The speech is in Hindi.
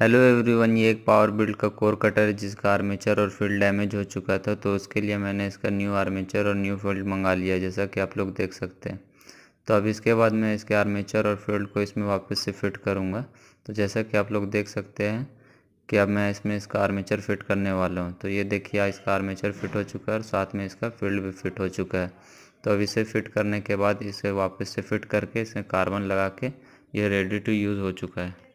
हेलो एवरीवन ये एक पावर बिल्ड का कोर कटर है जिसका आर्मेचर और फील्ड डैमेज हो चुका था तो उसके लिए मैंने इसका न्यू आर्मेचर और न्यू फील्ड मंगा लिया जैसा कि आप लोग देख सकते हैं तो अब इसके बाद मैं इसके आर्मेचर और फील्ड को इसमें वापस से फिट करूँगा तो जैसा कि आप लोग देख सकते हैं कि अब मैं इसमें इसका आर्मेचर फिट करने वाला हूँ तो ये देखिए इसका आर्मेचर फिट हो चुका है और साथ में इसका फील्ड भी फिट हो चुका है तो अब इसे फिट करने के बाद इसे वापस से फिट करके इसमें कार्बन लगा के ये रेडी टू यूज़ हो चुका है